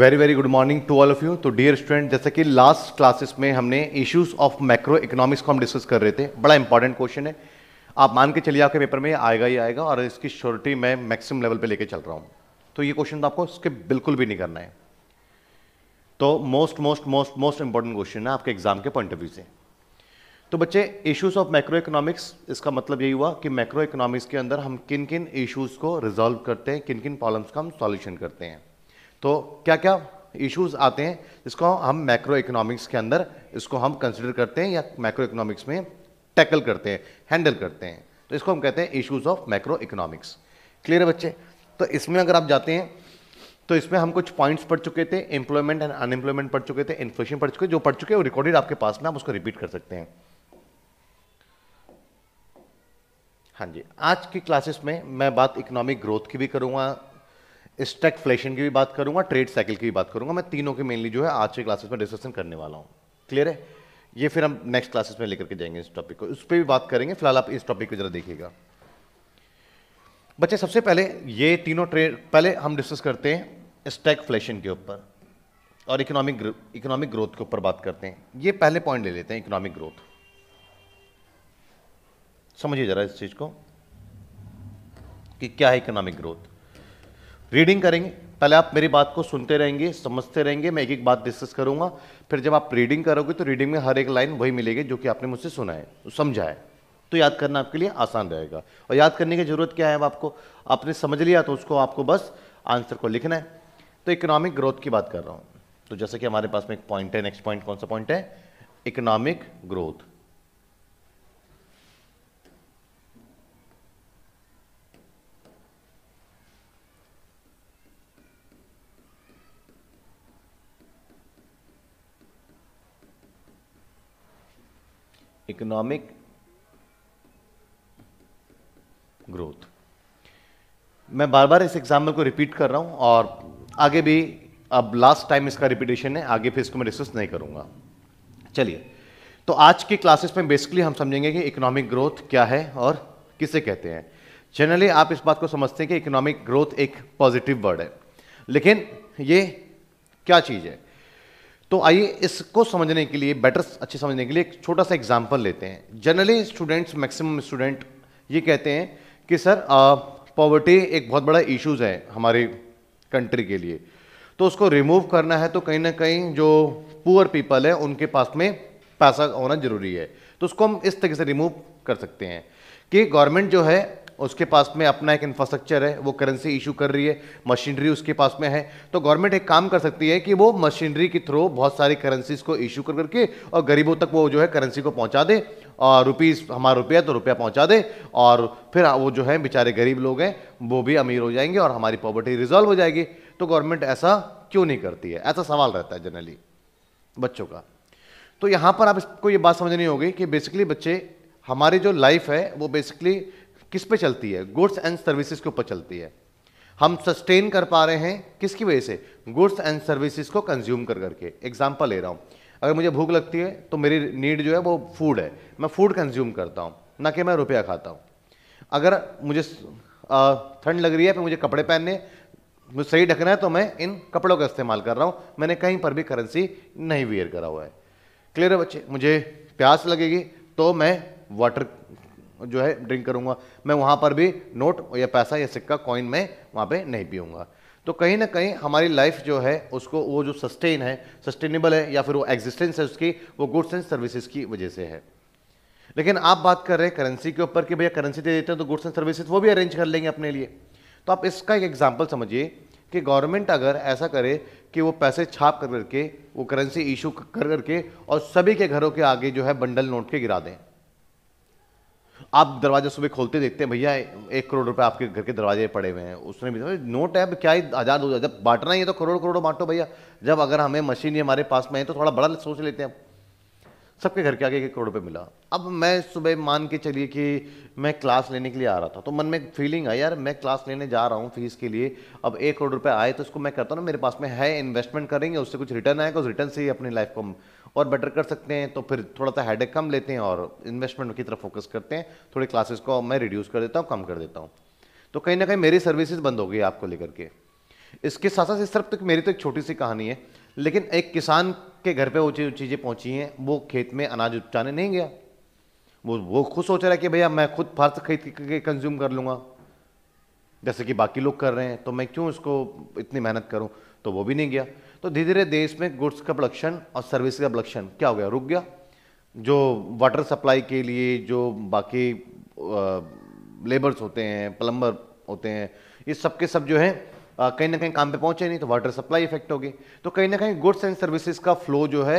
very very good morning to all of you तो dear student जैसे कि last classes में हमने इश्यूज ऑफ मैक्रो इकोनॉमिक्स को हम डिस्कस कर रहे थे बड़ा इंपॉर्टेंट क्वेश्चन है आप मान के चलिए आपके पेपर में आएगा ही आएगा और इसकी श्योरिटी मैं मैक्सिमम लेवल पे लेके चल रहा हूँ तो ये क्वेश्चन तो आपको स्किप बिल्कुल भी नहीं करना है तो most most most most important question है आपके एग्जाम के पॉइंट ऑफ व्यू से तो बच्चे इश्यूज ऑफ मैक्रो इकोनॉमिक्स इसका मतलब यही हुआ कि मैक्रो इकोनॉमिक्स के अंदर हम किन किन इश्यूज को रिजॉल्व करते हैं किन किन प्रॉब्लम्स का हम सॉल्यूशन करते हैं तो क्या क्या इश्यूज आते हैं इसको हम मैक्रो इकोनॉमिक्स के अंदर इसको हम कंसिडर करते हैं या मैक्रो इकोनॉमिक्स में टैकल करते हैं हैंडल करते हैं तो इसको हम कहते हैं issues of macro economics clear है बच्चे तो इसमें अगर आप जाते हैं तो इसमें हम कुछ पॉइंट्स पढ़ चुके थे एम्प्लॉयमेंट एंड अनएम्प्लॉयमेंट पढ़ चुके थे इन्फ्लेशन पढ़ चुके जो पढ़ चुके वो रिकॉर्डेड आपके पास में आप उसको रिपीट कर सकते हैं हाँ जी आज की क्लासेस में मैं बात इकोनॉमिक ग्रोथ की भी करूँगा स्टेक फ्लेशन की भी बात करूंगा ट्रेड साइकिल की भी बात करूंगा मैं तीनों के मेनली जो है आज के क्लासेस में डिस्कशन करने वाला हूँ क्लियर है ये फिर हम नेक्स्ट क्लासेस में लेकर के जाएंगे इस टॉपिक को उस पर भी बात करेंगे फिलहाल आप इस टॉपिक को जरा देखिएगा बच्चे सबसे पहले ये तीनों ट्रेड पहले हम डिस्कस करते हैं स्टेक फ्लेशन के ऊपर और इकोनॉमिक इकोनॉमिक ग्रोथ के ऊपर बात करते हैं ये पहले पॉइंट ले लेते हैं इकोनॉमिक ग्रोथ समझिए जरा इस चीज़ को कि क्या है इकोनॉमिक ग्रोथ रीडिंग करेंगे पहले आप मेरी बात को सुनते रहेंगे समझते रहेंगे मैं एक एक बात डिस्कस करूंगा फिर जब आप रीडिंग करोगे तो रीडिंग में हर एक लाइन वही मिलेगी जो कि आपने मुझसे सुना है समझा है तो याद करना आपके लिए आसान रहेगा और याद करने की ज़रूरत क्या है अब आपको आपने समझ लिया तो उसको आपको बस आंसर को लिखना है तो इकोनॉमिक ग्रोथ की बात कर रहा हूँ तो जैसे कि हमारे पास में एक पॉइंट है नेक्स्ट पॉइंट कौन सा पॉइंट है इकोनॉमिक ग्रोथ इकोनॉमिक ग्रोथ मैं बार बार इस एग्जाम्पल को रिपीट कर रहा हूं और आगे भी अब लास्ट टाइम इसका रिपीटेशन है आगे फिर इसको मैं डिस्कस नहीं करूंगा चलिए तो आज की क्लासेस में बेसिकली हम समझेंगे कि इकोनॉमिक ग्रोथ क्या है और किसे कहते हैं जनरली आप इस बात को समझते हैं कि इकोनॉमिक ग्रोथ एक पॉजिटिव वर्ड है लेकिन ये क्या चीज़ है तो आइए इसको समझने के लिए बेटर अच्छे समझने के लिए एक छोटा सा एग्जाम्पल लेते हैं जनरली स्टूडेंट्स मैक्सिमम स्टूडेंट ये कहते हैं कि सर पॉवर्टी एक बहुत बड़ा इशूज़ है हमारी कंट्री के लिए तो उसको रिमूव करना है तो कहीं ना कहीं जो पुअर पीपल है उनके पास में पैसा होना ज़रूरी है तो उसको हम इस तरीके से रिमूव कर सकते हैं कि गवर्नमेंट जो है उसके पास में अपना एक इंफ्रास्ट्रक्चर है वो करेंसी इशू कर रही है मशीनरी उसके पास में है तो गवर्नमेंट एक काम कर सकती है कि वो मशीनरी के थ्रू बहुत सारी करेंसीज को इशू कर करके और गरीबों तक वो जो है करेंसी को पहुंचा दे और रुपीस हमारा रुपया तो रुपया पहुंचा दे और फिर वो जो है बेचारे गरीब लोग हैं वो भी अमीर हो जाएंगे और हमारी पॉवर्टी रिजॉल्व हो जाएगी तो गवर्नमेंट ऐसा क्यों नहीं करती है ऐसा सवाल रहता है जनरली बच्चों का तो यहाँ पर आप इसको ये बात समझनी होगी कि बेसिकली बच्चे हमारी जो लाइफ है वो बेसिकली किस पे चलती है गुड्स एंड सर्विसेज के ऊपर चलती है हम सस्टेन कर पा रहे हैं किसकी वजह से गुड्स एंड सर्विसेज को कंज्यूम कर करके एग्जाम्पल ले रहा हूँ अगर मुझे भूख लगती है तो मेरी नीड जो है वो फूड है मैं फूड कंज्यूम करता हूँ ना कि मैं रुपया खाता हूँ अगर मुझे ठंड लग रही है फिर मुझे कपड़े पहनने मुझे सही ढकना है तो मैं इन कपड़ों का इस्तेमाल कर रहा हूँ मैंने कहीं पर भी करेंसी नहीं वेयर करा हुआ है क्लियर है बच्चे मुझे प्यास लगेगी तो मैं वाटर जो है ड्रिंक करूंगा मैं वहां पर भी नोट या पैसा या सिक्का कॉइन में वहां पर नहीं पीऊंगा तो कहीं ना कहीं हमारी लाइफ जो है उसको वो जो सस्टेन है सस्टेनेबल है या फिर वो एग्जिस्टेंस है उसकी वो गुड्स एंड सर्विसेज की वजह से है लेकिन आप बात कर रहे हैं करेंसी के ऊपर कि भैया करेंसी दे देते हैं तो गुड्स एंड सर्विसेज वो भी अरेंज कर लेंगे अपने लिए तो आप इसका एक एग्जाम्पल समझिए कि गवर्नमेंट अगर ऐसा करे कि वो पैसे छाप कर करके वो करेंसी इशू कर करके और सभी के घरों के आगे जो है बंडल नोट के गिरा दें आप दरवाजा सुबह खोलते देखते हैं भैया एक करोड़ रुपए आपके घर के दरवाजे पड़े हुए हैं उसने भी नोट है क्या ही हज़ार दो हज़ार जब बांटना ही है तो करोड़ करोड़ बांटो भैया जब अगर हमें मशीन ही हमारे पास में है तो थोड़ा बड़ा सोच लेते हैं सबके घर के आगे एक करोड़ रुपये मिला अब मैं सुबह मान के चलिए कि मैं क्लास लेने के लिए आ रहा था तो मन में एक फीलिंग आई यार मैं क्लास लेने जा रहा हूँ फीस के लिए अब एक करोड़ रुपये आए तो इसको मैं करता हूँ मेरे पास में है इन्वेस्टमेंट करेंगे उससे कुछ रिटर्न आएगा उस रिटर्न से ही अपनी लाइफ को और बेटर कर सकते हैं तो फिर थोड़ा सा हेड कम लेते हैं और इन्वेस्टमेंट की तरफ फोकस करते हैं थोड़ी क्लासेस को मैं रिड्यूस कर देता हूँ कम कर देता हूँ तो कहीं ना कहीं मेरी सर्विसेज बंद हो गई आपको लेकर के इसके साथ साथ इस तरफ तक तो मेरी तो एक छोटी सी कहानी है लेकिन एक किसान के घर पे वो चीज़ें पहुंची हैं वो खेत में अनाज उपचाने नहीं गया वो वो खुश सोच रहा है कि भैया मैं खुद फर्श खरीद के कंज्यूम कर लूँगा जैसे कि बाकी लोग कर रहे हैं तो मैं क्यों इसको इतनी मेहनत करूँ तो वो भी नहीं गया तो धीरे धीरे देश में गुड्स का प्रोडक्शन और सर्विस का प्रोडक्शन क्या हो गया रुक गया जो वाटर सप्लाई के लिए जो बाकी लेबर्स होते हैं प्लम्बर होते हैं ये सब के सब जो हैं कहीं ना कहीं काम पे पहुंचे नहीं तो वाटर सप्लाई इफेक्ट होगी तो कहीं ना कहीं गुड्स एंड सर्विसेज का फ्लो जो है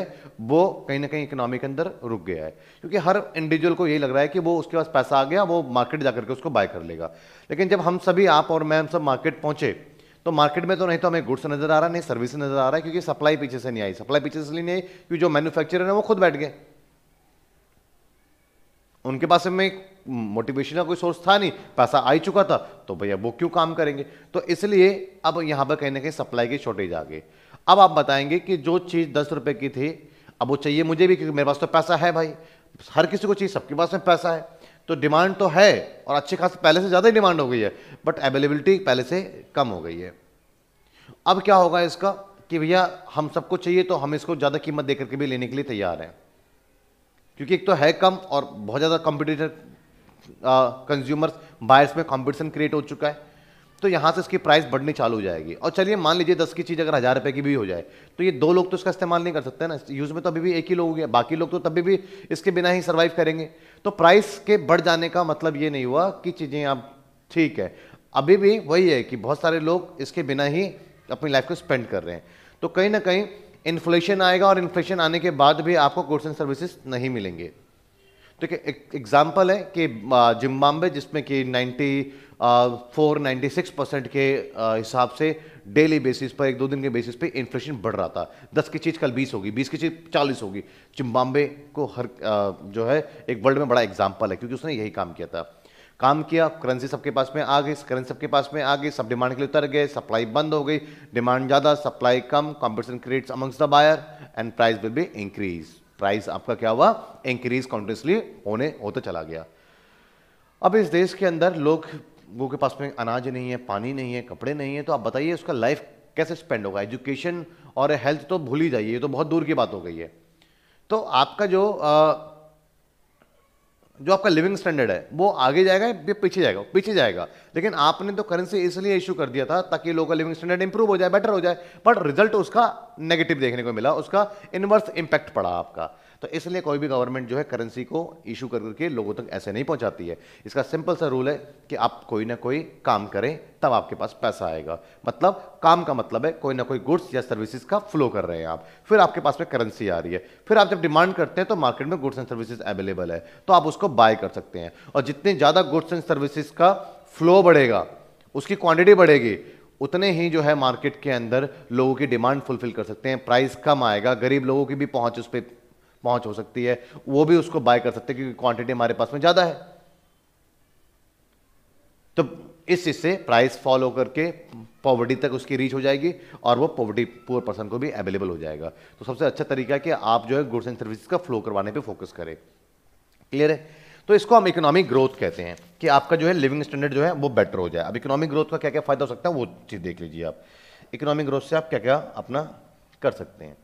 वो कहीं ना कहीं इकोनॉमी के अंदर रुक गया है क्योंकि हर इंडिविजुअल को यही लग रहा है कि वो उसके पास पैसा आ गया वो मार्केट जा करके उसको बाय कर लेगा लेकिन जब हम सभी आप और मैं हम सब मार्केट पहुंचे तो मार्केट में तो नहीं तो हमें गुड्स नज़र आ रहा नहीं सर्विस नज़र आ रहा है क्योंकि सप्लाई पीछे से नहीं आई सप्लाई पीछे से नहीं आई क्योंकि जो मैन्युफैक्चरर है वो खुद बैठ गए उनके पास में मोटिवेशन का कोई सोर्स था नहीं पैसा आ ही चुका था तो भैया वो क्यों काम करेंगे तो इसलिए अब यहाँ पर कहीं ना कहीं सप्लाई की शॉर्टेज आ गई अब आप बताएंगे कि जो चीज़ दस रुपये की थी अब वो चाहिए मुझे भी क्योंकि मेरे पास तो पैसा है भाई हर किसी को चाहिए सबके पास में पैसा है तो डिमांड तो है और अच्छे खास पहले से ज़्यादा ही डिमांड हो गई है बट अवेलेबिलिटी पहले से कम हो गई है अब क्या होगा इसका कि भैया हम सबको चाहिए तो हम इसको ज़्यादा कीमत दे करके भी लेने के लिए तैयार हैं क्योंकि एक तो है कम और बहुत ज़्यादा कॉम्पिटिटर कंज्यूमर्स बायर्स में कॉम्पिटिशन क्रिएट हो चुका है तो यहाँ से इसकी प्राइस बढ़नी चालू हो जाएगी और चलिए मान लीजिए दस की चीज़ अगर हज़ार रुपये की भी हो जाए तो ये दो लोग तो इसका इस्तेमाल नहीं कर सकते ना यूज़ में तो अभी भी एक ही लोग हो गया बाकी लोग तो तभी भी इसके बिना ही सर्वाइव करेंगे तो प्राइस के बढ़ जाने का मतलब ये नहीं हुआ कि चीज़ें आप ठीक है अभी भी वही है कि बहुत सारे लोग इसके बिना ही अपनी लाइफ को स्पेंड कर रहे हैं तो कहीं ना कहीं इन्फ्लेशन आएगा और इन्फ्लेशन आने के बाद भी आपको गुड्स एंड सर्विसेज नहीं मिलेंगे तो एक एग्जाम्पल है कि जिम्बाब्वे जिसमें कि 94 96 परसेंट के हिसाब से डेली बेसिस पर एक दो दिन के बेसिस पे इन्फ्लेशन बढ़ रहा था दस की चीज़ कल बीस होगी बीस की चीज़ चालीस होगी जिम्बाब्वे को हर जो है एक वर्ल्ड में बड़ा एग्जाम्पल है क्योंकि उसने यही काम किया था काम किया करेंसी सबके पास में आ गई करेंसी सबके पास में आ गई सब डिमांड के लिए उतर गए सप्लाई बंद हो गई डिमांड ज़्यादा सप्लाई कम competition creates amongst the buyer and price will be increase price आपका क्या हुआ इंक्रीज कॉन्टिन्यूसली होने होता चला गया अब इस देश के अंदर लोग लोगों के पास में अनाज नहीं है पानी नहीं है कपड़े नहीं है तो आप बताइए उसका लाइफ कैसे स्पेंड होगा एजुकेशन और हेल्थ तो भूल ही जाइए ये तो बहुत दूर की बात हो गई है तो आपका जो आ, जो आपका लिविंग स्टैंडर्ड है वो आगे जाएगा या पीछे जाएगा पीछे जाएगा लेकिन आपने तो करेंसी इसलिए इशू कर दिया था ताकि लोगों का लिविंग स्टैंडर्ड इंप्रूव हो जाए बेटर हो जाए बट रिजल्ट उसका नेगेटिव देखने को मिला उसका इनवर्स इंपैक्ट पड़ा आपका तो इसलिए कोई भी गवर्नमेंट जो है करेंसी को इशू कर करके लोगों तक ऐसे नहीं पहुंचाती है इसका सिंपल सा रूल है कि आप कोई ना कोई काम करें तब आपके पास पैसा आएगा मतलब काम का मतलब है कोई ना कोई गुड्स या सर्विसेज का फ्लो कर रहे हैं आप फिर आपके पास में करेंसी आ रही है फिर आप जब डिमांड करते हैं तो मार्केट में गुड्स एंड सर्विसेज अवेलेबल है तो आप उसको बाय कर सकते हैं और जितने ज़्यादा गुड्स एंड सर्विसेज का फ्लो बढ़ेगा उसकी क्वांटिटी बढ़ेगी उतने ही जो है मार्केट के अंदर लोगों की डिमांड फुलफिल कर सकते हैं प्राइस कम आएगा गरीब लोगों की भी पहुंच उस पर पहुंच हो सकती है वो भी उसको बाय कर सकते हैं क्योंकि क्वांटिटी हमारे पास में ज़्यादा है तो इस चीज़ से प्राइस फॉलो करके पॉवर्टी तक उसकी रीच हो जाएगी और वो पॉवर्टी पुअर पर्सन को भी अवेलेबल हो जाएगा तो सबसे अच्छा तरीका है कि आप जो है गुड्स एंड सर्विसेज का फ्लो करवाने पे फोकस करें क्लियर है तो इसको हम इकोनॉमिक ग्रोथ कहते हैं कि आपका जो है लिविंग स्टैंडर्ड जो है वो बेटर हो जाए अब इकोनॉमिक ग्रोथ का क्या क्या फ़ायदा हो सकता है वो चीज़ देख लीजिए आप इकोनॉमिक ग्रोथ से आप क्या क्या अपना कर सकते हैं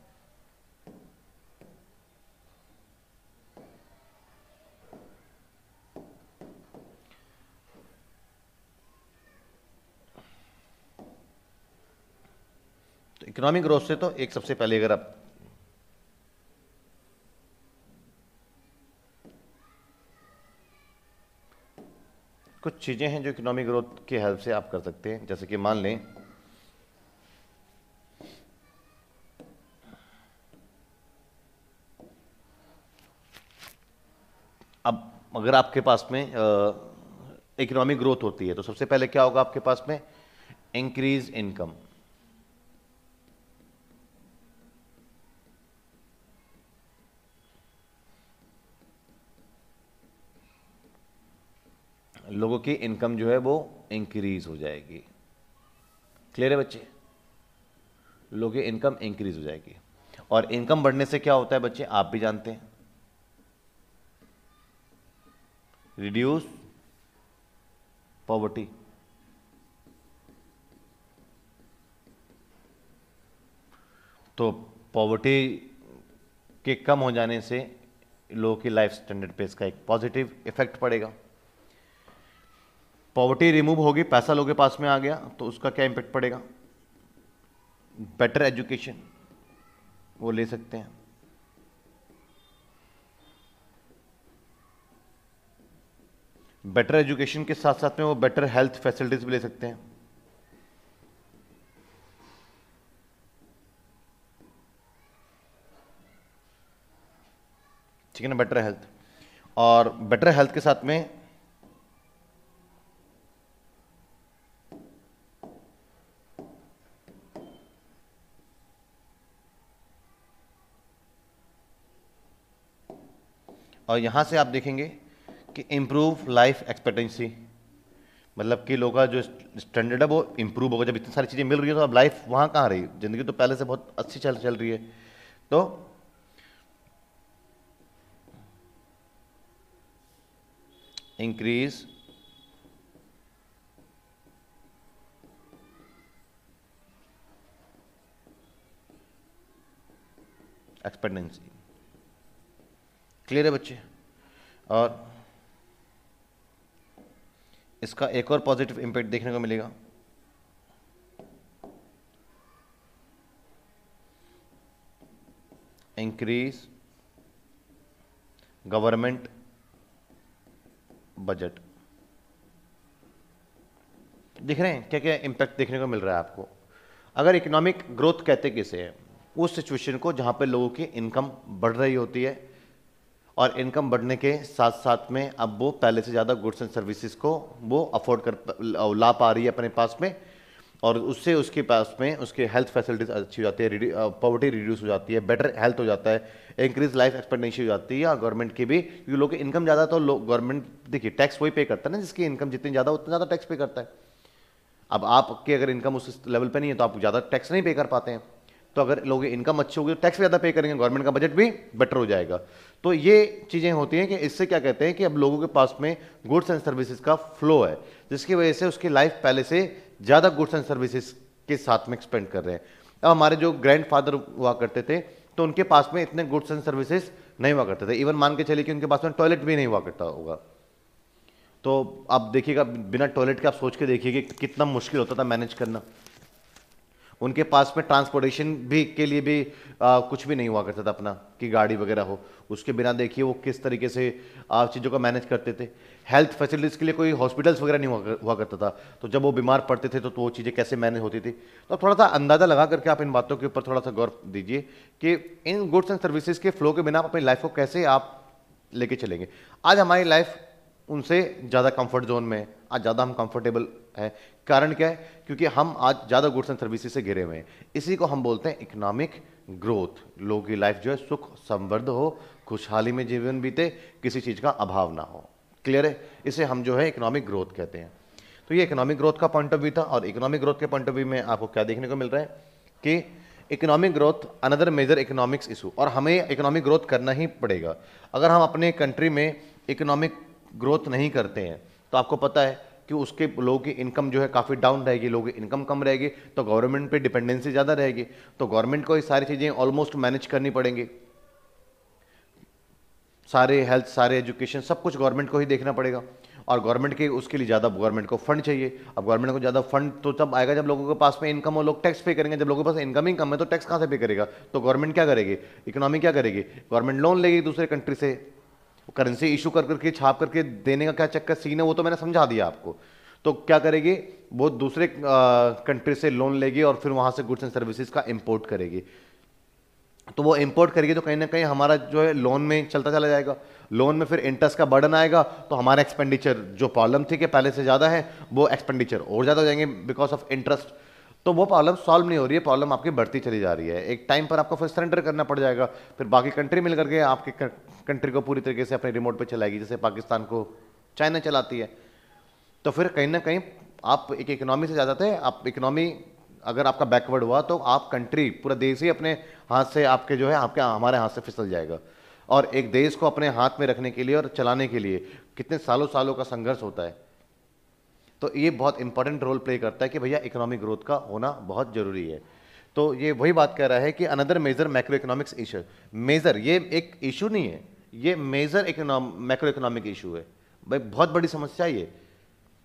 इकोनॉमिक ग्रोथ से तो एक सबसे पहले अगर आप कुछ चीज़ें हैं जो इकोनॉमिक ग्रोथ की हेल्प से आप कर सकते हैं जैसे कि मान लें अब अगर आपके पास में इकोनॉमिक ग्रोथ होती है तो सबसे पहले क्या होगा आपके पास में इंक्रीज इनकम लोगों की इनकम जो है वो इंक्रीज हो जाएगी क्लियर है बच्चे लोगों की इनकम इंक्रीज हो जाएगी और इनकम बढ़ने से क्या होता है बच्चे आप भी जानते हैं रिड्यूस पॉवर्टी तो पॉवर्टी के कम हो जाने से लोगों की लाइफ स्टैंडर्ड पे इसका एक पॉजिटिव इफेक्ट पड़ेगा पॉवर्टी रिमूव होगी पैसा लोगों के पास में आ गया तो उसका क्या इम्पैक्ट पड़ेगा बेटर एजुकेशन वो ले सकते हैं बेटर एजुकेशन के साथ साथ में वो बेटर हेल्थ फैसिलिटीज भी ले सकते हैं ठीक है ना बेटर हेल्थ और बेटर हेल्थ के साथ में और यहाँ से आप देखेंगे कि इम्प्रूव लाइफ एक्सपेक्टेंसी मतलब कि लोगों का जो स्टैंडर्ड है वो इम्प्रूव होगा जब इतनी सारी चीज़ें मिल रही है तो अब लाइफ वहाँ कहाँ रही ज़िंदगी तो पहले से बहुत अच्छी चल चल रही है तो इंक्रीज एक्सपेक्टेंसी क्लियर है बच्चे और इसका एक और पॉजिटिव इंपैक्ट देखने को मिलेगा इंक्रीज गवर्नमेंट बजट दिख रहे हैं क्या क्या इंपैक्ट देखने को मिल रहा है आपको अगर इकोनॉमिक ग्रोथ कहते किसे है उस सिचुएशन को जहां पे लोगों की इनकम बढ़ रही होती है और इनकम बढ़ने के साथ साथ में अब वो पहले से ज़्यादा गुड्स एंड सर्विसेज को वो अफोर्ड कर ला पा रही है अपने पास में और उससे उसके पास में उसके हेल्थ फैसिलिटीज़ अच्छी हो जाती है पॉवर्टी रिड्यूस हो जाती है बेटर हेल्थ हो जाता है इंक्रीज लाइफ एक्सपेक्टेंसी हो जाती है और गवर्नमेंट की भी क्योंकि लोग इनकम ज़्यादा तो लोग गवर्नमेंट देखिए टैक्स वही पे करता है ना जिसकी इनकम जितनी ज़्यादा उतना ज़्यादा टैक्स पे करता है अब आपके अगर इनकम उस लेवल पर नहीं है तो आप ज़्यादा टैक्स नहीं पे कर पाते हैं तो अगर लोग इनकम अच्छी होगी तो टैक्स भी ज़्यादा पे करेंगे गवर्नमेंट का बजट भी बेटर हो जाएगा तो ये चीज़ें होती हैं कि इससे क्या कहते हैं कि अब लोगों के पास में गुड्स एंड सर्विसेज का फ्लो है जिसकी वजह से उसकी लाइफ पहले से ज़्यादा गुड्स एंड सर्विसेज के साथ में एक्सपेंड कर रहे हैं अब हमारे जो ग्रैंड फादर हुआ करते थे तो उनके पास में इतने गुड्स एंड सर्विसेज नहीं हुआ करते थे इवन मान के चले कि उनके पास में टॉयलेट भी नहीं हुआ करता होगा तो आप देखिएगा बिना टॉयलेट के आप सोच के देखिए कि कितना मुश्किल होता था मैनेज करना उनके पास में ट्रांसपोर्टेशन भी के लिए भी आ, कुछ भी नहीं हुआ करता था अपना कि गाड़ी वगैरह हो उसके बिना देखिए वो किस तरीके से चीज़ों का मैनेज करते थे हेल्थ फैसिलिटीज़ के लिए कोई हॉस्पिटल्स वगैरह नहीं हुआ हुआ करता था तो जब वो बीमार पड़ते थे तो, तो वो चीज़ें कैसे मैनेज होती थी तो थोड़ा सा अंदाज़ा लगा करके आप इन बातों के ऊपर थोड़ा सा गौर दीजिए कि इन गुड्स एंड सर्विसेज के फ्लो के बिना आप अपनी लाइफ को कैसे आप लेके चलेंगे आज हमारी लाइफ उनसे ज़्यादा कंफर्ट जोन में आज ज़्यादा हम कंफर्टेबल है कारण क्या है क्योंकि हम आज ज़्यादा गुड्स एंड सर्विसेज से घिरे हुए हैं इसी को हम बोलते हैं इकोनॉमिक ग्रोथ लोगों की लाइफ जो है सुख समृद्ध हो खुशहाली में जीवन बीते किसी चीज़ का अभाव ना हो क्लियर है इसे हम जो है इकोनॉमिक ग्रोथ कहते हैं तो ये इकोनॉमिक ग्रोथ का पॉइंट ऑफ व्यू था और इकोनॉमिक ग्रोथ के पॉइंट ऑफ व्यू में आपको क्या देखने को मिल रहा है कि economic growth another major economics issue और हमें इकोनॉमिक ग्रोथ करना ही पड़ेगा अगर हम अपने कंट्री में इकोनॉमिक ग्रोथ नहीं करते हैं तो आपको पता है कि उसके लोगों की इनकम जो है काफ़ी डाउन रहेगी लोगों की इनकम कम रहेगी तो गवर्नमेंट पे डिपेंडेंसी ज़्यादा रहेगी तो गवर्नमेंट को ये सारी चीज़ें ऑलमोस्ट मैनेज करनी पड़ेंगी सारे हेल्थ सारे एजुकेशन सब कुछ गवर्नमेंट को ही देखना पड़ेगा और गवर्नमेंट के उसके लिए ज़्यादा गवर्नमेंट को फंड चाहिए अब गवर्नमेंट को ज़्यादा फंड तो तब आएगा जब लोगों के पास में इनकम हो लोग टैक्स पे करेंगे जब लोगों के पास इनकम ही कम है तो टैक्स कहाँ से पे करेगा तो गवर्नमेंट क्या करेगी इकोनॉमी क्या करेगी गवर्नमेंट लोन लेगी दूसरे कंट्री से करेंसी इशू कर करके छाप करके देने का क्या चक्कर सीन है वो तो मैंने समझा दिया आपको तो क्या करेगी वो दूसरे कंट्री से लोन लेगी और फिर वहां से गुड्स एंड सर्विसेज का इंपोर्ट करेगी तो वो इंपोर्ट करेगी तो कहीं ना कहीं हमारा जो है लोन में चलता चला जाएगा लोन में फिर इंटरेस्ट का बर्डन आएगा तो हमारा एक्सपेंडिचर जो प्रॉब्लम थी कि पहले से ज़्यादा है वो एक्सपेंडिचर और ज़्यादा हो जाएंगे बिकॉज ऑफ इंटरेस्ट तो वो प्रॉब्लम सॉल्व नहीं हो रही है प्रॉब्लम आपकी बढ़ती चली जा रही है एक टाइम पर आपको फिर सरेंडर करना पड़ जाएगा फिर बाकी कंट्री मिल करके आपके कंट्री को पूरी तरीके से अपने रिमोट पर चलाएगी जैसे पाकिस्तान को चाइना चलाती है तो फिर कहीं ना कहीं आप एक इकोनॉमी से ज़्यादा थे आप इकोनॉमी अगर आपका बैकवर्ड हुआ तो आप कंट्री पूरा देश ही अपने हाथ से आपके जो है आपके हमारे हाथ से फिसल जाएगा और एक देश को अपने हाथ में रखने के लिए और चलाने के लिए कितने सालों सालों का संघर्ष होता है तो ये बहुत इंपॉर्टेंट रोल प्ले करता है कि भैया इकोनॉमिक ग्रोथ का होना बहुत ज़रूरी है तो ये वही बात कर रहा है कि another major macro economics issue major ये एक इशू नहीं है ये मेजर मैक्रो इकोनॉमिक इशू है भाई बहुत बड़ी समस्या ये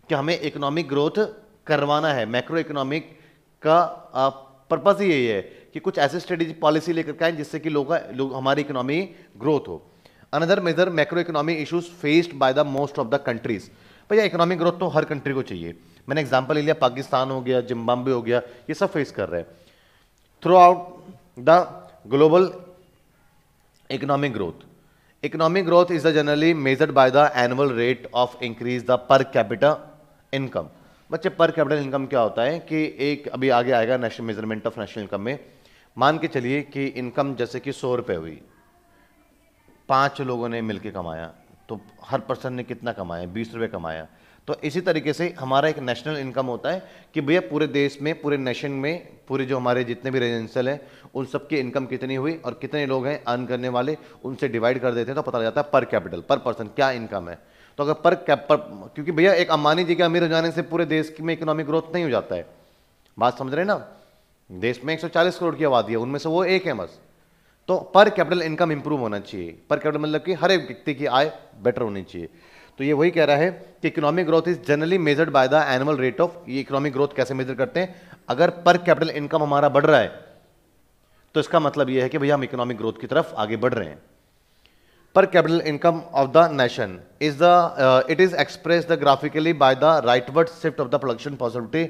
कि हमें इकोनॉमिक ग्रोथ करवाना है मैक्रो इकोनॉमिक का पर्पज़ ही यही है कि कुछ ऐसे स्ट्रेटेजी पॉलिसी लेकर के आए जिससे कि लोग लो, हमारी इकोनॉमी ग्रोथ हो another major macro economy issues faced by the most of the countries भैया इकोनॉमिक ग्रोथ तो हर कंट्री को चाहिए मैंने एग्जाम्पल ले लिया पाकिस्तान हो गया जिम्बाब्वे हो गया ये सब फेस कर रहे हैं throughout the global economic growth growth is the generally measured by the annual rate of increase the per capital income बच्चे पर कैपिटल इनकम क्या होता है कि एक अभी आगे आएगा national measurement of national income में मान के चलिए कि इनकम जैसे कि सौ रुपये हुई पांच लोगों ने मिलकर कमाया तो हर पर्सन ने कितना कमाया बीस रुपये कमाया तो इसी तरीके से हमारा एक नेशनल इनकम होता है कि भैया पूरे देश में पूरे नेशन में पूरे जो हमारे जितने भी रेजिडेंशियल हैं उन सब की इनकम कितनी हुई और कितने लोग हैं अर्न करने वाले उनसे डिवाइड कर देते हैं तो पता लग जाता है पर कैपिटल पर पर्सन क्या इनकम है तो अगर पर कैप क्योंकि भैया एक अम्बानी जी के अमीर हो जाने से पूरे देश में इकोनॉमिक ग्रोथ नहीं हो जाता है बात समझ रहे ना देश में 140 करोड़ की आबादी है उनमें से वो एक है बस तो पर कैपिटल इनकम इंप्रूव होना चाहिए पर कैपिटल मतलब कि हर एक व्यक्ति की आय बेटर होनी चाहिए तो ये वही कह रहा है कि economic growth is generally measured by the annual rate of ये इकोनॉमिक ग्रोथ कैसे मेजर करते हैं अगर पर कैपिटल इनकम हमारा बढ़ रहा है तो इसका मतलब ये है कि भैया हम इकोनॉमिक ग्रोथ की तरफ आगे बढ़ रहे हैं per capital income of the nation is the it is express the graphically by the rightward shift of the production positivity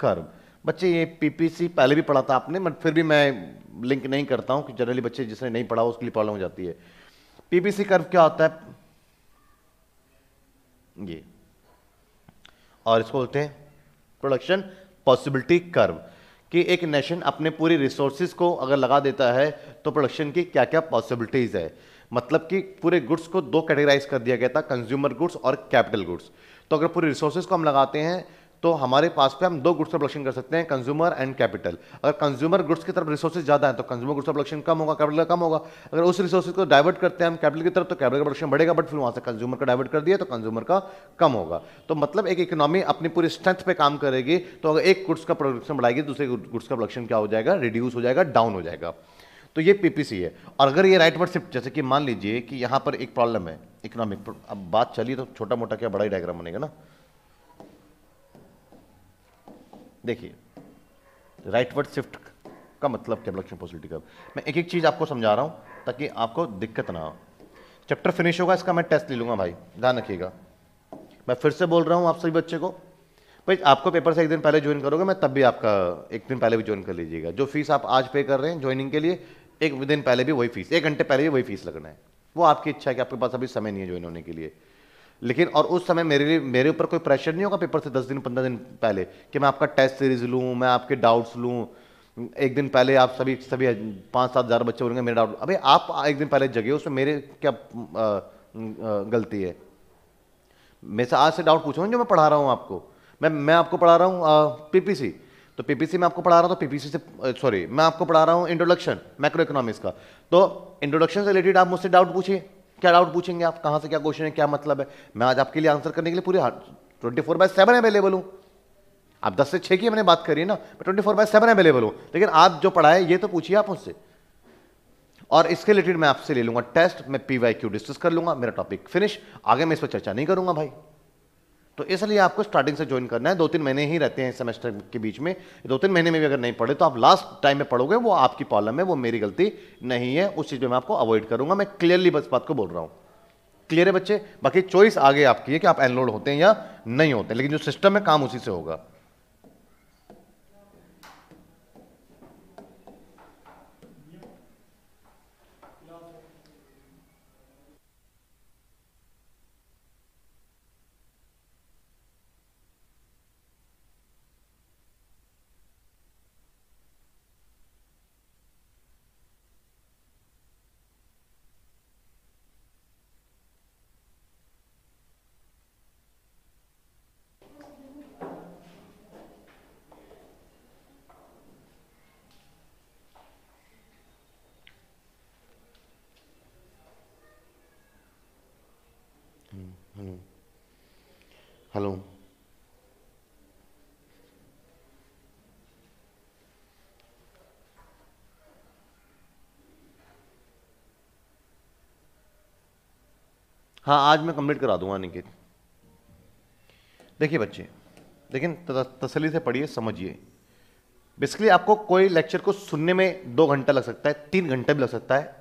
curve बच्चे ये पीपीसी पहले भी पढ़ा था आपने बट फिर भी मैं लिंक नहीं करता हूँ कि जनरली बच्चे जिसने नहीं पढ़ा उसके लिए प्रॉब्लम हो जाती है पीपीसी कर्व क्या होता है ये और इसको बोलते हैं प्रोडक्शन पॉसिबिलिटी कर्व कि एक नेशन अपने पूरी रिसोर्सेज को अगर लगा देता है तो प्रोडक्शन की क्या क्या पॉसिबिलिटीज़ है मतलब कि पूरे गुड्स को दो कैटेगराइज कर दिया गया था कंज्यूमर गुड्स और कैपिटल गुड्स तो अगर पूरे रिसोर्सेज को हम लगाते हैं तो हमारे पास पे हम दो गुड्स का प्रोडक्शन कर सकते हैं कंज्यूमर एंड कैपिटल अगर कंज्यूमर गुड्स की तरफ रिसोर्सेज ज़्यादा है तो कंज्यूमर गुड्स का प्रोडक्शन कम होगा कैपिटल कम होगा अगर उस रिसोर्सेज को डाइवर्ट करते हैं हम कैपिटल की तरफ तो कैपिटल का प्रोडक्शन बढ़ेगा बट फिर वहां से कंज्यूमर का डाइवर्ट कर दिया तो कंज्यूमर का कम होगा तो मतलब एक इकोनॉमी अपनी पूरी स्ट्रेंथ पर काम करेगी तो अगर एक गुड्स का प्रोडक्शन बढ़ाएगी दूसरे गुड्स का प्रोडक्शन क्या हो जाएगा रिड्यूस हो जाएगा डाउन हो जाएगा तो ये पीपीसी है और अगर ये राइट वर्ड शिफ्ट जैसे कि मान लीजिए कि यहाँ पर एक प्रॉब्लम है इकोनॉमिक अब बात चली तो छोटा मोटा क्या बड़ा ही डायग्राम बनेगा ना देखिए राइट वर्ड शिफ्ट का मतलब क्या रिडक्शन पॉजिटिव का मैं एक एक चीज़ आपको समझा रहा हूँ ताकि आपको दिक्कत ना हो चैप्टर फिनिश होगा इसका मैं टेस्ट ले लूँगा भाई ध्यान रखिएगा मैं फिर से बोल रहा हूँ आप सभी बच्चे को भाई आपको पेपर से एक दिन पहले ज्वाइन करोगे मैं तब भी आपका एक दिन पहले भी ज्वाइन कर लीजिएगा जो फीस आप आज पे कर रहे हैं ज्वाइनिंग के लिए एक दिन पहले भी वही फीस एक घंटे पहले भी वही फीस लगना है वो आपकी इच्छा है कि आपके पास अभी समय नहीं है ज्वाइन होने के लिए लेकिन और उस समय मेरे लिए मेरे ऊपर कोई प्रेशर नहीं होगा पेपर से दस दिन पंद्रह दिन पहले कि मैं आपका टेस्ट सीरीज लूँ मैं आपके डाउट्स लूँ एक दिन पहले आप सभी सभी पाँच सात हज़ार बच्चे बोलेंगे मेरे डाउट अबे आप एक दिन पहले जगे उसमें मेरे क्या गलती है मैं से आज से डाउट पूछो जो मैं पढ़ा रहा हूँ आपको मैं मैं आपको पढ़ा रहा हूँ पीपीसी तो पीपीसी में आपको पढ़ा रहा हूँ तो पीपीसी से सॉरी मैं आपको पढ़ा रहा हूँ इंट्रोडक्शन मैक्रो इकोनॉमिक्स का तो इंट्रोडक्शन से रिलेटेड आप मुझसे डाउट पूछिए क्या डाउट पूछेंगे आप कहां से क्या क्वेश्चन है क्या मतलब है मैं आज आपके लिए आंसर करने के लिए पूरे twenty four by seven available हूं आप दस से छह की मैंने बात करी है ना मैं twenty four by seven available हूं लेकिन आप जो पढ़ाए ये तो पूछिए आप मुझसे और इसके रिलेटेड मैं आपसे ले लूंगा टेस्ट मैं पी वाई क्यू डिस्कस कर लूंगा मेरा टॉपिक फिनिश आगे मैं इस पर चर्चा नहीं करूंगा भाई तो इसलिए आपको स्टार्टिंग से ज्वाइन करना है दो तीन महीने ही रहते हैं सेमेस्टर के बीच में दो तीन महीने में भी अगर नहीं पढ़े तो आप लास्ट टाइम में पढ़ोगे वो आपकी प्रॉब्लम है वो मेरी गलती नहीं है उस चीज़ में मैं आपको अवॉइड करूंगा मैं क्लियरली बस बात को बोल रहा हूँ क्लियर है बच्चे बाकी चॉइस आगे आपकी है कि आप एनरोल्ड होते हैं या नहीं होते लेकिन जो सिस्टम है काम उसी से होगा हेलो हाँ आज मैं कंप्लीट करा दूंगा अनिकेत देखिए बच्चे लेकिन तसली से पढ़िए समझिए बेसिकली आपको कोई लेक्चर को सुनने में दो घंटा लग सकता है तीन घंटा भी लग सकता है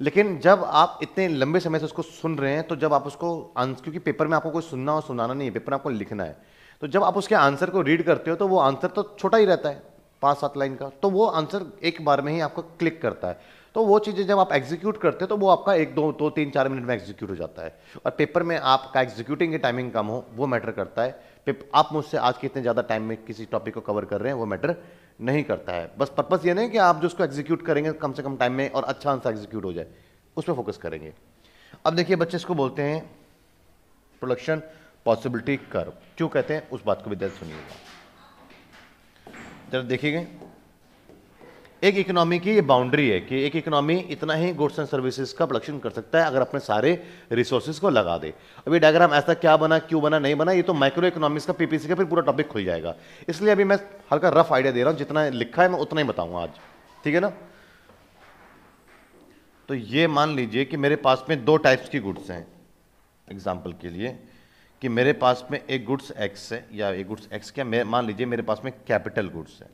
लेकिन जब आप इतने लंबे समय से उसको सुन रहे हैं तो जब आप उसको क्योंकि पेपर में आपको कोई सुनना और सुनाना नहीं है पेपर में आपको लिखना है तो जब आप उसके आंसर को रीड करते हो तो वो आंसर तो छोटा ही रहता है पाँच सात लाइन का तो वो आंसर एक बार में ही आपको क्लिक करता है तो वो चीज़ें जब आप एग्जीक्यूट करते हो तो वो आपका एक दो दो तीन चार मिनट में एग्जीक्यूट हो जाता है और पेपर में आपका एग्जीक्यूटिंग की टाइमिंग कम हो वो मैटर करता है आप मुझसे आज के इतने ज़्यादा टाइम में किसी टॉपिक को कवर कर रहे हैं वो मैटर नहीं करता है बस पर्पस ये नहीं कि आप जो उसको एग्जीक्यूट करेंगे कम से कम टाइम में और अच्छा आंसर एग्जीक्यूट हो जाए उस पर फोकस करेंगे अब देखिए बच्चे इसको बोलते हैं प्रोडक्शन पॉसिबिलिटी कर्व क्यों कहते हैं उस बात को भी दर्द सुनिएगा जरा देखिएगा एक इकोनॉमी की ये बाउंड्री है कि एक इकोनॉमी इतना ही गुड्स एंड सर्विसेज का प्रोडक्शन कर सकता है अगर अपने सारे रिसोर्सेज को लगा दे अब ये डायग्राम ऐसा क्या बना क्यों बना नहीं बना ये तो माइक्रो इकोनॉमिक्स का पीपीसी का फिर पूरा टॉपिक खुल जाएगा इसलिए अभी मैं हल्का रफ आइडिया दे रहा हूँ जितना लिखा है मैं उतना ही बताऊँगा आज ठीक है ना तो ये मान लीजिए कि मेरे पास में दो टाइप्स की गुड्स हैं एग्जाम्पल के लिए कि मेरे पास में एक गुड्स एक्स है या एक गुड्स एक्स क्या मान लीजिए मेरे पास में कैपिटल गुड्स है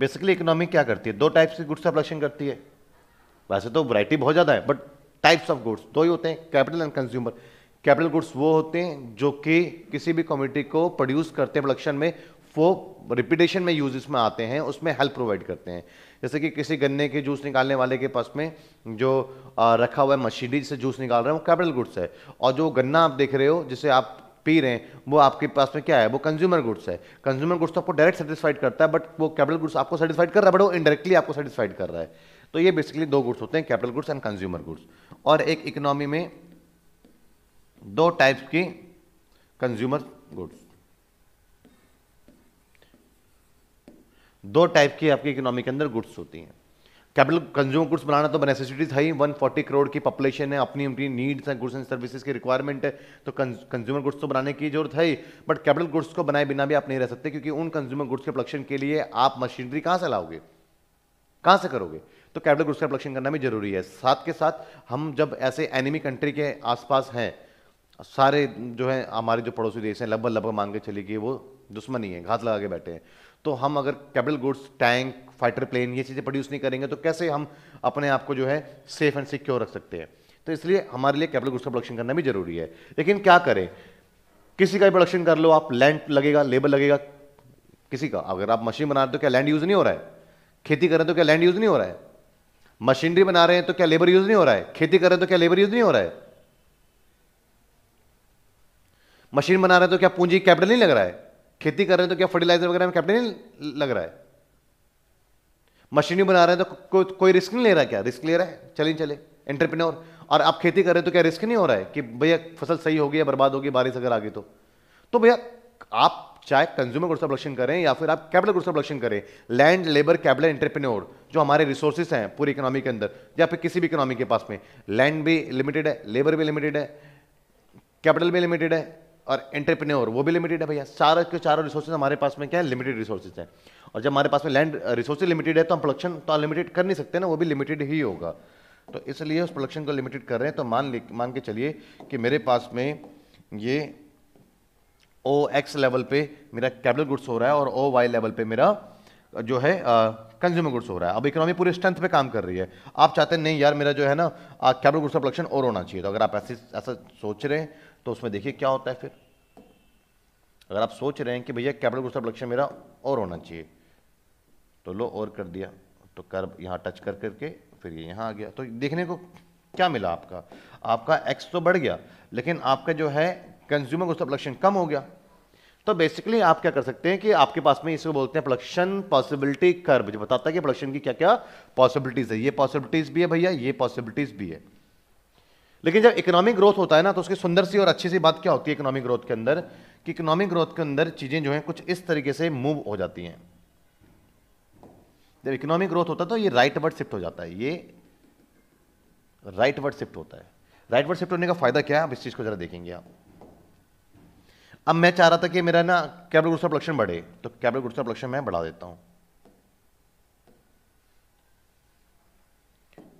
बेसिकली इकोनॉमी क्या करती है दो टाइप्स की गुड्स का प्रोडक्शन करती है वैसे तो वैरायटी बहुत ज़्यादा है बट टाइप्स ऑफ गुड्स दो ही होते हैं capital and consumer capital goods वो होते हैं जो कि किसी भी कम्युनिटी को प्रोड्यूस करते हैं प्रोडक्शन में वो रिपीटेशन में यूज इसमें आते हैं उसमें हेल्प प्रोवाइड करते हैं जैसे कि किसी गन्ने के जूस निकालने वाले के पास में जो रखा हुआ है मशीनरी से जूस निकाल रहे हैं वो कैपिटल गुड्स है और जो गन्ना आप देख रहे हो जिसे आप पी रहे हैं वो आपके पास में क्या है वो कंज्यूमर गुड्स है कंज्यूमर गुड्स तो आपको डायरेक्ट सेटिस्फाइड करता है बट वो कैपिटल गुड्स आपको सेटिस्फाइड कर रहा है बट वो इंडायरेक्टली आपको सेटिस्फाइड कर रहा है तो ये बेसिकली दो गुड्स होते हैं capital goods and consumer goods और एक इकोनॉमी में दो टाइप्स की कंज्यूमर गुड्स दो टाइप की आपकी इकोनॉमी के अंदर गुड्स होती हैं कैपिटल कंज्यूमर गुड्स बनाना तो नेसेसिटी था ही 140 करोड़ की पॉपुलेशन है अपनी अपनी नीड्स हैं गुड्स एंड सर्विसेज की रिक्वायरमेंट है तो कंज्यूमर गुड्स तो बनाने की जरूरत है ही बट कैपिटल गुड्स को बनाए बिना भी आप नहीं रह सकते क्योंकि उन कंज्यूमर गुड्स के प्रोडक्शन के लिए आप मशीनरी कहाँ से लाओगे कहाँ से करोगे तो कैपिटल गुड्स का प्रोडक्शन करना भी जरूरी है साथ के साथ हम जब ऐसे एनिमी कंट्री के आसपास हैं सारे जो है हमारे जो पड़ोसी देश हैं लगभग लगभग मांग के चलिए गए वो दुश्मनी है घात लगा के बैठे हैं तो हम अगर capital goods tank fighter plane ये चीज़ें प्रोड्यूस नहीं करेंगे तो कैसे हम अपने आप को जो है सेफ एंड सिक्योर रख सकते हैं तो इसलिए हमारे लिए कैपिटल गुड्स का प्रोडक्शन करना भी जरूरी है लेकिन क्या करें किसी का भी प्रोडक्शन कर लो आप लैंड लगेगा लेबर लगेगा किसी का अगर आप मशीन बना रहे तो क्या लैंड यूज़ नहीं हो रहा है खेती करें तो क्या लैंड यूज़ नहीं हो रहा है मशीनरी बना रहे हैं तो क्या लेबर यूज़ नहीं हो रहा है खेती करें तो क्या लेबर यूज़ नहीं हो रहा है मशीन बना रहे हैं तो क्या पूंजी कैपिटल नहीं लग रहा है खेती कर रहे हैं तो क्या फर्टिलाइजर वगैरह में कैपिटल नहीं लग रहा है मशीनी बना रहे हैं तो को, कोई रिस्क नहीं ले रहा क्या रिस्क ले रहा है चले चले एंटरप्रेन्योर और आप खेती कर रहे हैं तो क्या रिस्क नहीं हो रहा है कि भैया फसल सही होगी या बर्बाद होगी बारिश अगर आ गई तो तो भैया आप चाहे कंज्यूमर गुड्स प्रोडक्शन करें या फिर आप कैपिटल गुड्स प्रोडक्शन करें लैंड लेबर कैपिटल एंटरप्रेन्योर जो हमारे रिसोर्सेज हैं पूरी इकोनॉमी के अंदर या फिर किसी भी इकोनॉमी के पास में लैंड भी लिमिटेड है लेबर भी लिमिटेड है कैपिटल भी लिमिटेड है और एंटरप्रेन्योर वो भी लिमिटेड है भैया चार के चारों रिसोर्सेज हमारे पास में क्या है लिमिटेड रिसोर्सेज हैं और जब हमारे पास में लैंड रिसोर्स लिमिटेड है तो हम प्रोडक्शन तो अनलिमिटेड कर नहीं सकते ना वो भी लिमिटेड ही होगा तो इसलिए उस प्रोडक्शन को लिमिटेड कर रहे हैं तो मान मान के चलिए कि मेरे पास में ये ओ एक्स लेवल पे मेरा कैपिटल गुड्स हो रहा है और ओ वाई लेवल पे मेरा जो है कंज्यूमर गुड्स हो रहा है अब इकोनॉमी पूरे स्ट्रेंथ पे काम कर रही है आप चाहते हैं नहीं यार मेरा जो है ना कैपिटल गुड्स का प्रोडक्शन और होना चाहिए तो अगर आप ऐसे ऐसा सोच रहे हैं तो उसमें देखिए क्या होता है फिर अगर आप सोच रहे हैं कि भैया कैपिटल गुड्स का प्रोडक्शन मेरा और होना चाहिए तो लो और कर दिया तो कर्व यहाँ टच कर करके फिर ये यहाँ आ गया तो देखने को क्या मिला आपका आपका एक्स तो बढ़ गया लेकिन आपका जो है कंज्यूमर गुस्सा प्रोडक्शन कम हो गया तो बेसिकली आप क्या कर सकते हैं कि आपके पास में इसको बोलते हैं प्रोडक्शन पॉसिबिलिटी कर्व जो बताता है कि प्रोडक्शन की क्या क्या पॉसिबिलिटीज़ है ये पॉसिबिलिटीज़ भी है भैया ये पॉसिबिलिटीज़ भी है लेकिन जब इकोनॉमिक ग्रोथ होता है ना तो उसकी सुंदर सी और अच्छी सी बात क्या होती है इकोनॉमिक ग्रोथ के अंदर कि इकोनॉमिक ग्रोथ के अंदर चीज़ें जो हैं कुछ इस तरीके से मूव हो जाती हैं जब इकोनॉमिक ग्रोथ होता है तो ये राइट वर्ड शिफ्ट हो जाता है ये राइट वर्ड शिफ्ट होता है राइट वर्ड शिफ्ट होने का फायदा क्या है अब इस चीज़ को जरा देखेंगे आप अब मैं चाह रहा था कि मेरा ना कैपिटल गुड्स ऑफ लक्षण बढ़े तो कैपिटल गुड्स ऑफ लक्षण मैं बढ़ा देता हूं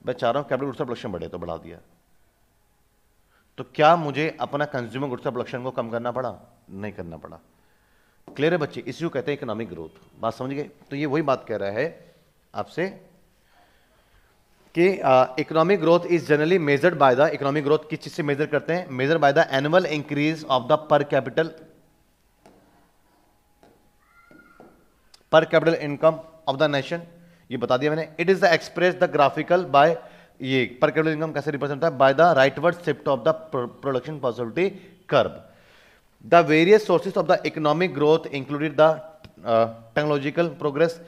मैं चाह रहा हूं कैपिटल गुड्स ऑफ लक्षण बढ़े तो बढ़ा दिया तो क्या मुझे अपना कंज्यूमर गुड्स ऑफ लक्षण को कम करना पड़ा नहीं करना पड़ा क्लियर है बच्चे इसी को कहते हैं इकोनॉमिक ग्रोथ बात समझ गए तो ये वही बात कह रहा है आपसे कि economic growth is generally measured by the economic growth किस चीज से मेजर करते हैं measure by the annual increase of the per capital per capital income of the nation ये बता दिया मैंने it is the express the graphical by ये पर कैपिटल इनकम कैसे रिप्रेजेंट है by the rightward shift of the production possibility curve the various sources of the economic growth included the technological progress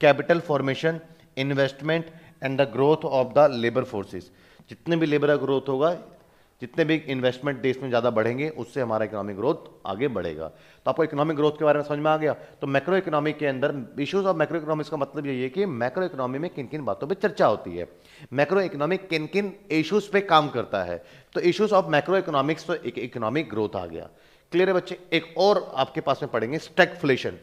capital formation investment and the growth of the labour forces जितने भी labour का growth होगा जितने भी investment देश में ज़्यादा बढ़ेंगे उससे हमारा इकोनॉमिक ग्रोथ आगे बढ़ेगा तो आपको इकोनॉमिक ग्रोथ के बारे में समझ में आ गया तो मैक्रो इकोनॉमी के अंदर इश्यूज ऑफ मैक्रो इकोनॉमिक्स का मतलब यही है कि मैक्रो इकोनॉमी में किन किन बातों पर चर्चा होती है मैक्रो इकोनॉमिक किन किन इशूज़ पर काम करता है तो इशूज़ ऑफ मैक्रो इकोनॉमिक्स तो एक इकोनॉमिक ग्रोथ आ गया क्लियर है बच्चे एक और आपके पास में पढ़ेंगे स्टैगफ्लेशन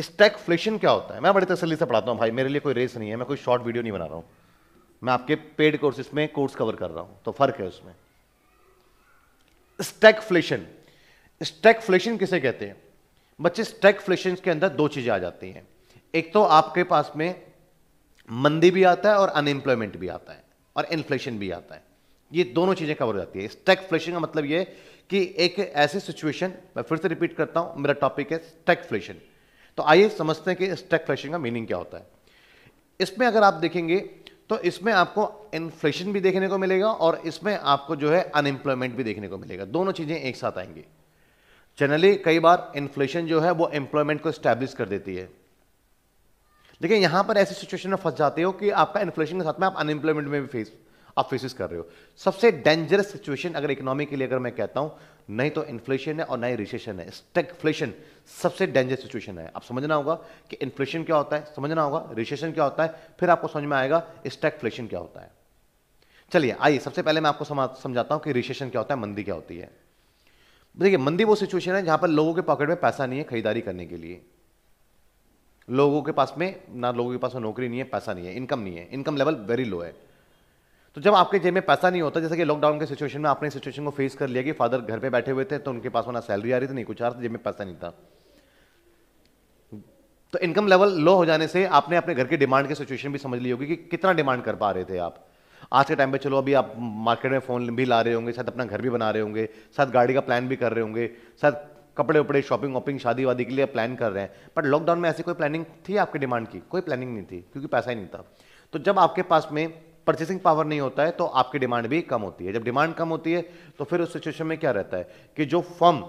स्टैक फ्लेशन क्या होता है मैं बड़े तसली से पढ़ाता हूँ भाई मेरे लिए कोई रेस नहीं है मैं कोई शॉर्ट वीडियो नहीं बना रहा हूँ मैं आपके पेड कोर्सेस में कोर्स कवर कर रहा हूँ तो फर्क है उसमें स्टैक फ्लेशन स्टैक फ्लेशन किसे कहते हैं बच्चे स्टैक फ्लेशन के अंदर दो चीज़ें आ जाती हैं एक तो आपके पास में मंदी भी आता है और अनएम्प्लॉयमेंट भी आता है और इन्फ्लेशन भी आता है ये दोनों चीज़ें कवर हो जाती है स्टैक फ्लेशन का मतलब ये कि एक ऐसी सिचुएशन मैं फिर से रिपीट करता हूँ मेरा टॉपिक है स्टैक फ्लेशन तो आइए समझते हैं कि स्टैक फ्लैशिंग का मीनिंग क्या होता है इसमें अगर आप देखेंगे तो इसमें आपको इन्फ्लेशन भी देखने को मिलेगा और इसमें आपको जो है अनएम्प्लॉयमेंट भी देखने को मिलेगा दोनों चीज़ें एक साथ आएंगी जनरली कई बार इन्फ्लेशन जो है वो एम्प्लॉयमेंट को स्टैब्लिश कर देती है लेकिन यहां पर ऐसी सिचुएशन में फंस जाते हो कि आपका इन्फ्लेशन के साथ में आप अनएम्प्लॉयमेंट में भी फेस आप फेसिस कर रहे हो सबसे डेंजरस सिचुएशन अगर इकोनॉमी के लिए अगर मैं कहता हूं नहीं तो इन्फ्लेशन है और ना ही रिसेशन है फ्लेशन सबसे डेंजर सिचुएशन है आप समझना होगा कि इन्फ्लेशन क्या होता है समझना होगा रिसेशन क्या होता है फिर आपको समझ में आएगा फ्लेशन क्या होता है चलिए आइए सबसे पहले मैं आपको समझाता हूं कि रिसेशन क्या होता है मंदी क्या होती है देखिए मंदी वो सिचुएशन है जहां पर लोगों के पॉकेट में पैसा नहीं है खरीदारी करने के लिए लोगों के पास में ना लोगों के पास में नौकरी नहीं है पैसा नहीं है इनकम नहीं है इनकम लेवल वेरी लो है तो जब आपके जेब में पैसा नहीं होता जैसे कि लॉकडाउन के सिचुएशन में आपने सिचुएशन को फेस कर लिया कि फादर घर पे बैठे हुए थे तो उनके पास वहाँ सैलरी आ रही थी नहीं कुछ आ रहा था जेब में पैसा नहीं था तो इनकम लेवल लो हो जाने से आपने अपने घर की डिमांड की सिचुएशन भी समझ ली होगी कि कितना डिमांड कर पा रहे थे आप आज के टाइम पे चलो अभी आप मार्केट में फ़ोन भी ला रहे होंगे शायद अपना घर भी बना रहे होंगे शायद गाड़ी का प्लान भी कर रहे होंगे शायद कपड़े उपड़े शॉपिंग वॉपिंग शादी वादी के लिए प्लान कर रहे हैं बट लॉकडाउन में ऐसी कोई प्लानिंग थी आपकी डिमांड की कोई प्लानिंग नहीं थी क्योंकि पैसा ही नहीं था तो जब आपके पास में परचेसिंग पावर नहीं होता है तो आपकी डिमांड भी कम होती है जब डिमांड कम होती है तो फिर उस सिचुएशन में क्या रहता है कि जो फर्म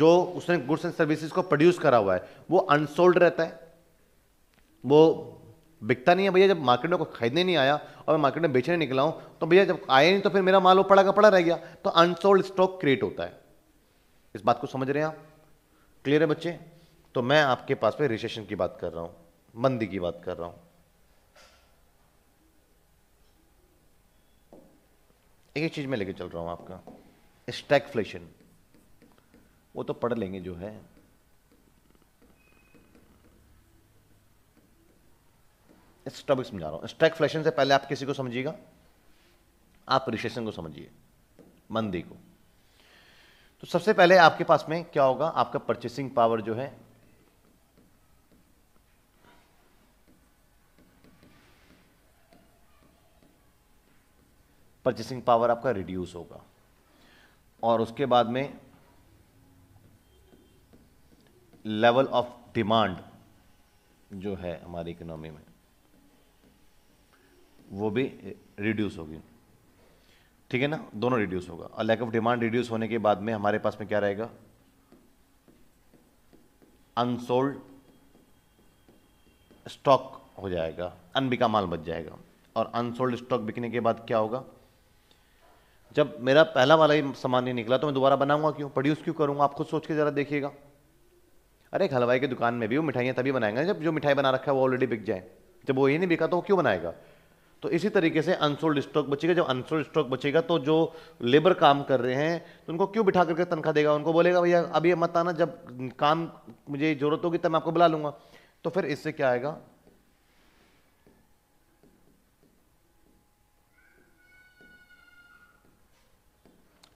जो उसने गुड्स एंड सर्विसेज को प्रोड्यूस करा हुआ है वो अनसोल्ड रहता है वो बिकता नहीं है भैया जब मार्केट में कोई खरीदने नहीं आया और मैं मार्केट में बेचने निकला हूं तो भैया जब आया नहीं तो फिर मेरा माल वो पड़ा का पड़ा रह गया तो अनसोल्ड स्टॉक क्रिएट होता है इस बात को समझ रहे हैं आप क्लियर है बच्चे तो मैं आपके पास में रिसेशन की बात कर रहा हूँ मंदी की बात कर रहा हूं एक चीज़ में लेके चल रहा हूं आपका स्टैगफ्लेशन वो तो पढ़ लेंगे जो है इस टॉपिक समझा रहा हूँ स्टैगफ्लेशन से पहले आप किसी को समझिएगा आप रिसेशन को समझिए मंदी को तो सबसे पहले आपके पास में क्या होगा आपका परचेसिंग पावर जो है परचेसिंग पावर आपका रिड्यूस होगा और उसके बाद में लेवल ऑफ डिमांड जो है हमारी इकोनॉमी में वो भी रिड्यूस होगी ठीक है ना दोनों रिड्यूस होगा और लैक ऑफ डिमांड रिड्यूस होने के बाद में हमारे पास में क्या रहेगा अनसोल्ड स्टॉक हो जाएगा अनबिका माल बच जाएगा और अनसोल्ड स्टॉक बिकने के बाद क्या होगा जब मेरा पहला वाला ही सामान नहीं निकला तो मैं दोबारा बनाऊंगा क्यों प्रोड्यूस क्यों करूंगा आप खुद सोच के ज़रा देखिएगा अरे एक हलवाई की दुकान में भी वो मिठाइयाँ तभी बनाएंगे जब जो मिठाई बना रखा है वो ऑलरेडी बिक जाए जब वो यही नहीं बिका तो वो क्यों बनाएगा तो इसी तरीके से अनसोल्ड स्टॉक बचेगा जब अनसोल्ड स्टॉक बचेगा तो जो लेबर काम कर रहे हैं तो उनको क्यों बिठा करके तनख्वाह देगा उनको बोलेगा भैया अभी मत आना जब काम मुझे ज़रूरत होगी तब मैं आपको बुला लूंगा तो फिर इससे क्या आएगा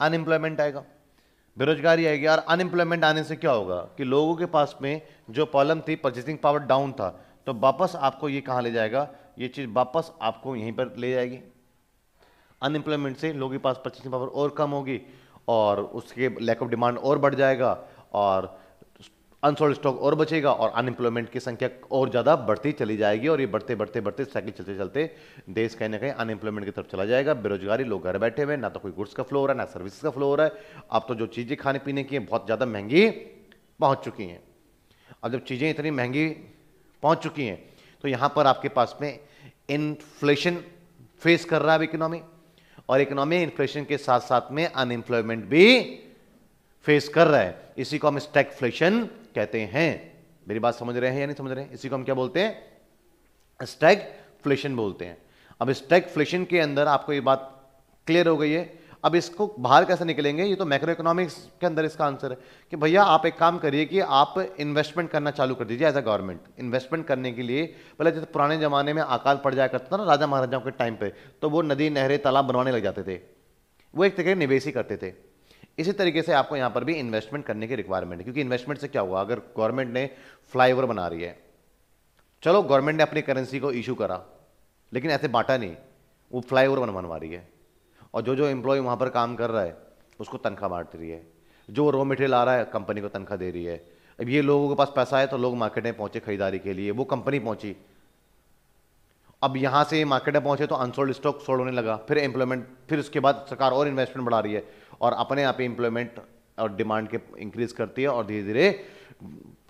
अनएम्प्लॉयमेंट आएगा बेरोजगारी आएगी और अनएम्प्लॉयमेंट आने से क्या होगा कि लोगों के पास में जो प्रॉब्लम थी परचेसिंग पावर डाउन था तो वापस आपको ये कहाँ ले जाएगा ये चीज़ वापस आपको यहीं पर ले जाएगी अनएम्प्लॉयमेंट से लोगों के पास परचेसिंग पावर और कम होगी और उसके लैक ऑफ डिमांड और बढ़ जाएगा और अनसोल्ड स्टॉक और बचेगा और अनएम्प्लॉयमेंट की संख्या और ज़्यादा बढ़ती चली जाएगी और ये बढ़ते बढ़ते बढ़ते साइकिल चलते चलते देश कहीं ना कहीं अनएम्प्लॉयमेंट की तरफ चला जाएगा बेरोजगारी लोग घर बैठे हुए ना तो कोई गुड्स का फ्लो हो रहा है ना सर्विस का फ्लो हो रहा है अब तो जो चीज़ें खाने पीने की हैं बहुत ज़्यादा महंगी पहुँच चुकी हैं अब जब चीज़ें इतनी महंगी पहुँच चुकी हैं तो यहाँ पर आपके पास में इन्फ्लेशन फेस कर रहा है अब इकोनॉमी और इकोनॉमी इन्फ्लेशन के साथ साथ में अनएम्प्लॉयमेंट भी फेस कर रहा है इसी को हम स्टैगफ्लेशन कहते हैं मेरी बात समझ रहे हैं या नहीं समझ रहे हैं इसी को हम क्या बोलते हैं स्टैगफ्लेशन बोलते हैं अब स्टैगफ्लेशन के अंदर आपको ये बात क्लियर हो गई है अब इसको बाहर कैसे निकलेंगे ये तो मैक्रो इकोनॉमिक्स के अंदर इसका आंसर है कि भैया आप एक काम करिए कि आप इन्वेस्टमेंट करना चालू कर दीजिए एज अ गवर्नमेंट इन्वेस्टमेंट करने के लिए पहले जैसे पुराने ज़माने में अकाल पड़ जाया करता था ना राजा महाराजाओं के टाइम पे तो वो नदी नहरें तालाब बनवाने लग जाते थे वो एक तरह निवेश ही करते थे इसी तरीके से आपको यहाँ पर भी इन्वेस्टमेंट करने की रिक्वायरमेंट है क्योंकि इन्वेस्टमेंट से क्या हुआ अगर गवर्नमेंट ने फ्लाई बना रही है चलो गवर्नमेंट ने अपनी करेंसी को इशू करा लेकिन ऐसे बांटा नहीं वो फ्लाई ओवर बनवा रही है और जो जो एम्प्लॉय वहाँ पर काम कर रहा है उसको तनख्वाह बांट रही है जो रॉ मटेरियल आ रहा है कंपनी को तनख्वाह दे रही है अब ये लोगों के पास पैसा है तो लोग मार्केट में पहुँचे खरीदारी के लिए वो कंपनी पहुँची अब यहां से मार्केट में पहुंचे तो अनसोल्ड स्टॉक सोल्ड होने लगा फिर एम्प्लॉयमेंट फिर उसके बाद सरकार और इन्वेस्टमेंट बढ़ा रही है और अपने आप इंप्लॉयमेंट और डिमांड के इंक्रीज करती है और धीरे धीरे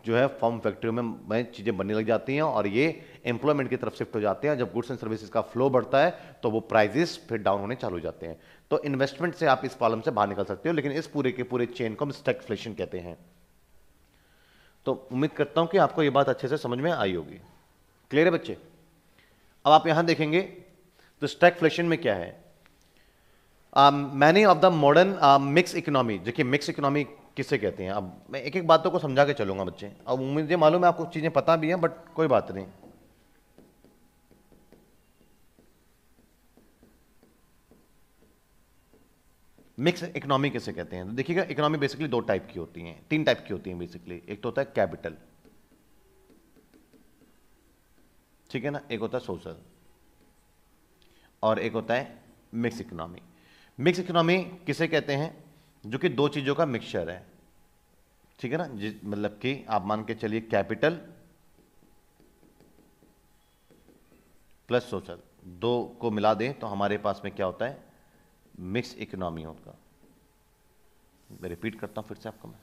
जो है फॉर्म फैक्ट्रियों में चीज़ें बनने लग जाती हैं और ये एम्प्लॉयमेंट की तरफ शिफ्ट हो जाते हैं जब गुड्स एंड सर्विसेज का फ्लो बढ़ता है तो वो प्राइजेस फिर डाउन होने चालू हो जाते हैं तो इन्वेस्टमेंट से आप इस प्रॉब्लम से बाहर निकल सकते हो लेकिन इस पूरे के पूरे चेन को हम स्टेकफ्लेशन कहते हैं तो उम्मीद करता हूं कि आपको ये बात अच्छे से समझ में आई होगी क्लियर है बच्चे अब आप यहां देखेंगे तो फ्लेशन में क्या है many of the modern mix economy देखिए मिक्स इकोनॉमी किसे कहते हैं अब मैं एक एक बातों को समझा के चलूंगा बच्चे अब मुझे मालूम है आपको चीज़ें पता भी हैं बट कोई बात नहीं मिक्स इकोनॉमी किसे कहते हैं देखिएगा इकोनॉमी बेसिकली दो टाइप की होती हैं तीन टाइप की होती हैं बेसिकली एक तो होता है कैपिटल ठीक है ना एक होता है सोशल और एक होता है मिक्स इकोनॉमी मिक्स इकोनॉमी किसे कहते हैं जो कि दो चीज़ों का मिक्सचर है ठीक है ना मतलब कि आप मान के चलिए कैपिटल प्लस सोशल दो को मिला दें तो हमारे पास में क्या होता है मिक्स इकोनॉमी होगा मैं रिपीट करता हूं फिर से आपको मैं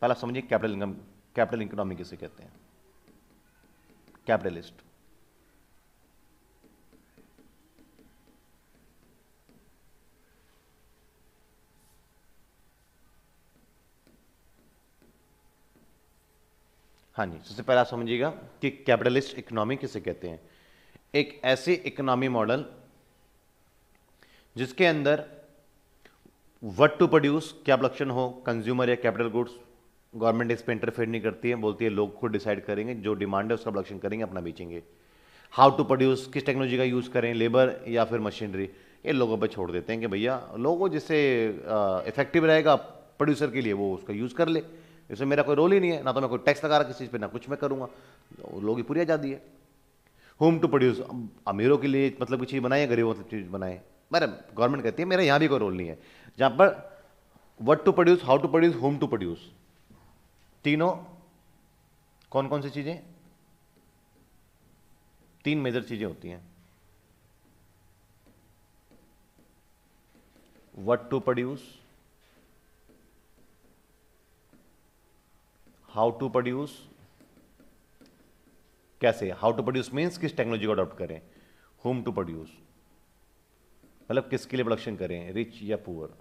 पहला समझिए कैपिटल इनकम कैपिटल इकोनॉमी किसे कहते हैं कैपिटलिस्ट हाँ जी सबसे पहले आप समझिएगा कि कैपिटलिस्ट इकोनॉमी किसे कहते हैं एक ऐसे इकोनॉमी मॉडल जिसके अंदर वट टू प्रोड्यूस क्या प्रोडक्शन हो कंज्यूमर या कैपिटल गुड्स गवर्नमेंट इस पर इंटरफेयर नहीं करती है बोलती है लोग खुद डिसाइड करेंगे जो डिमांड है उसका प्रोडक्शन करेंगे अपना बेचेंगे हाउ टू प्रोड्यूस किस टेक्नोलॉजी का यूज़ करें लेबर या फिर मशीनरी ये लोगों पर छोड़ देते हैं कि भैया लोगों जिससे इफेक्टिव रहेगा प्रोड्यूसर के लिए वो उसका यूज़ कर ले इसमें मेरा कोई रोल ही नहीं है ना तो मैं कोई टैक्स लगा रहा किसी चीज़ पर ना कुछ मैं करूँगा लोगों की पूरी आज़ादी है होम टू प्रोड्यूस अमीरों के लिए मतलब की चीज़ बनाए गरीबों की चीज़ बनाए मैडम गवर्नमेंट कहती है मेरा यहाँ भी कोई रोल नहीं है जहाँ पर what to produce how to produce whom to produce तीनों कौन कौन सी चीज़ें तीन मेजर चीज़ें होती हैं what to produce how to produce कैसे हाउ टू प्रोड्यूस मीन्स किस टेक्नोलॉजी को अडॉप्ट करें होम टू प्रोड्यूस मतलब किसके लिए प्रोडक्शन करें रिच या पुअर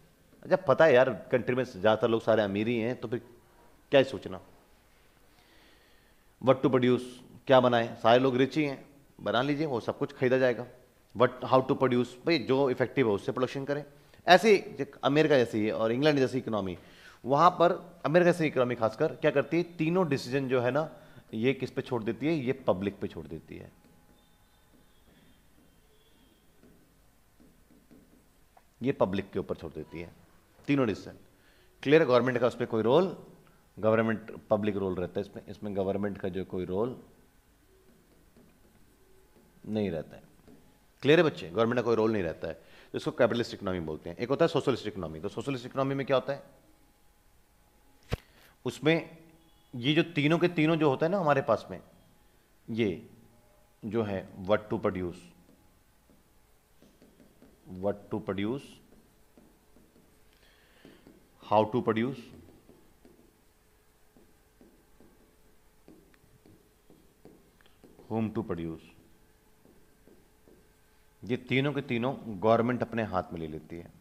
अच्छा पता है यार कंट्री में ज़्यादातर लोग सारे अमीर ही हैं तो फिर क्या ही सोचना वट टू प्रोड्यूस क्या बनाए सारे लोग रिच ही हैं बना लीजिए वो सब कुछ खरीदा जाएगा बट हाउ टू प्रोड्यूस भाई जो इफेक्टिव है उससे प्रोडक्शन करें ऐसे अमेरिका जैसी है और इंग्लैंड जैसी इकोनॉमी वहां पर अमेरिका से इकोनॉमी खासकर क्या करती है तीनों डिसीजन जो है ना ये किस पे छोड़ देती है ये पब्लिक पे छोड़ देती है ये पब्लिक के ऊपर छोड़ देती है तीनों डिसीजन क्लियर गवर्नमेंट का उस पर कोई रोल गवर्नमेंट पब्लिक रोल रहता है इसमें इसमें गवर्नमेंट का जो कोई रोल नहीं रहता है क्लियर है बच्चे गवर्नमेंट का कोई रोल नहीं रहता है इसको कैपिटलिस्ट इकोनॉमी बोलते हैं एक होता है सोशलिस्ट इकोनॉमी तो सोशलिस्ट इकोनॉमी में क्या होता है उसमें ये जो तीनों के तीनों जो होता है ना हमारे पास में ये जो है what to produce what to produce how to produce whom to produce ये तीनों के तीनों गवर्नमेंट अपने हाथ में ले लेती है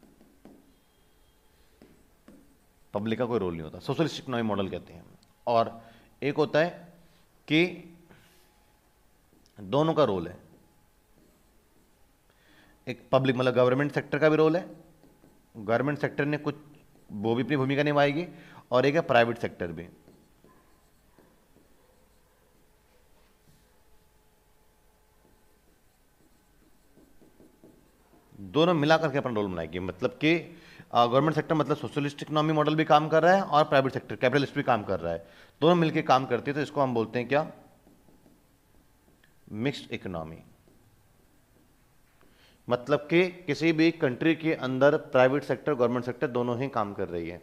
पब्लिक का कोई रोल नहीं होता सोशलिस्ट इकोनॉमी मॉडल कहते हैं और एक होता है कि दोनों का रोल है एक पब्लिक मतलब गवर्नमेंट सेक्टर का भी रोल है गवर्नमेंट सेक्टर ने कुछ वो भी अपनी भूमिका निभाएगी और एक है प्राइवेट सेक्टर भी दोनों मिला करके अपना रोल बनाएगी मतलब कि गवर्नमेंट सेक्टर मतलब सोशलिस्ट इकोनॉमी मॉडल भी काम कर रहा है और प्राइवेट सेक्टर कैपिटलिस्ट भी काम कर रहा है दोनों मिलकर काम करती है तो इसको हम बोलते हैं क्या मिक्स्ड इकोनॉमी मतलब कि किसी भी कंट्री के अंदर प्राइवेट सेक्टर गवर्नमेंट सेक्टर दोनों ही काम कर रही है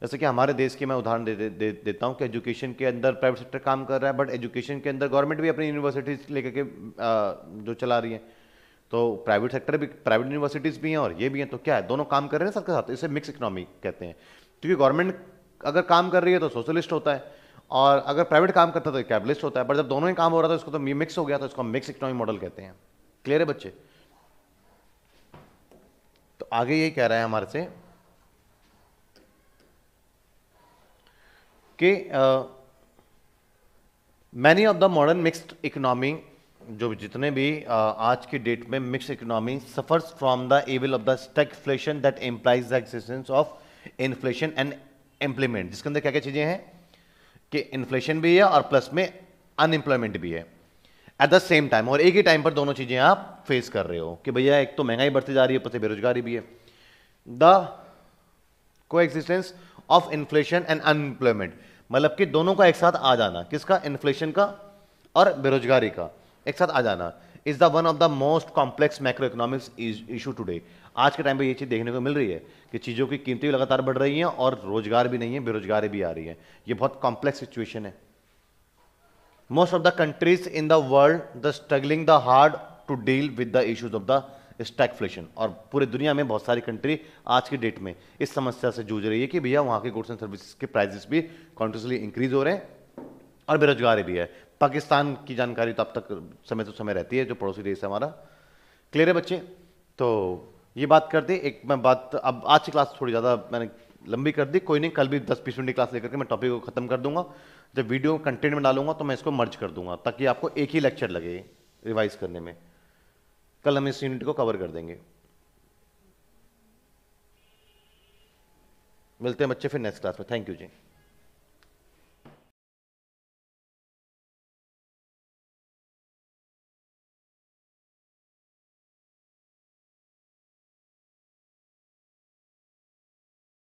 जैसे कि हमारे देश की मैं उदाहरण दे, दे, दे देता हूँ कि एजुकेशन के अंदर प्राइवेट सेक्टर काम कर रहा है बट एजुकेशन के अंदर गवर्नमेंट भी अपनी यूनिवर्सिटीज लेकर के आ, जो चला रही है तो प्राइवेट सेक्टर भी प्राइवेट यूनिवर्सिटीज़ भी हैं और ये भी हैं तो क्या है दोनों काम कर रहे हैं सबके साथ इसे मिक्स इकोनॉमी कहते हैं क्योंकि गवर्नमेंट अगर काम कर रही है तो सोशलिस्ट होता है और अगर प्राइवेट काम करता है तो कैपिटलिस्ट होता है पर जब दोनों ही काम हो रहा था इसको तो मिक्स हो गया तो इसको हम मिक्स इकोनॉमी मॉडल कहते हैं क्लियर है बच्चे तो आगे ये कह रहा है हमारे से कि many of the modern mixed economy जो जितने भी आज की डेट में mix economy suffers from the evil of the inflation that implies the existence of inflation and employment जिसके अंदर क्या क्या चीज़ें हैं कि इन्फ्लेशन भी है और प्लस में अनएम्प्लॉयमेंट भी है एट द सेम टाइम और एक ही टाइम पर दोनों चीज़ें आप फेस कर रहे हो कि भैया एक तो महंगाई बढ़ती जा रही है ऊपर से बेरोजगारी भी है the coexistence of inflation and unemployment मतलब कि दोनों का एक साथ आ जाना किसका इन्फ्लेशन का और बेरोजगारी का एक साथ आ जाना is the one of the most complex microeconomics issue today आज के टाइम पे ये चीज़ देखने को मिल रही है कि चीज़ों की कीमतें भी लगातार बढ़ रही हैं और रोजगार भी नहीं है बेरोजगारी भी आ रही है ये बहुत कॉम्प्लेक्स सिचुएशन है most of the countries in the world the struggling the hard to deal with the issues of the stagflation और पूरे दुनिया में बहुत सारी कंट्री आज की डेट में इस समस्या से जूझ रही है कि भैया वहाँ के गुड्स एंड सर्विसेज के प्राइजेस भी कॉन्टिन्यूसली इंक्रीज हो रहे हैं और बेरोजगारी भी है पाकिस्तान की जानकारी तो अब तक समय तो समय रहती है जो पड़ोसी देश है हमारा क्लियर है बच्चे तो ये बात कर दें एक मैं बात अब आज की क्लास थोड़ी ज़्यादा मैंने लंबी कर दी कोई नहीं कल भी दस बीस मिनट की क्लास लेकर के मैं टॉपिक को खत्म कर दूंगा जब वीडियो कंटेंट में डालूंगा तो मैं इसको मर्ज कर दूंगा ताकि आपको एक ही लेक्चर लगे रिवाइज करने में कल हम इस यूनिट को कवर कर देंगे मिलते हैं बच्चे फिर नेक्स्ट क्लास में थैंक यू जी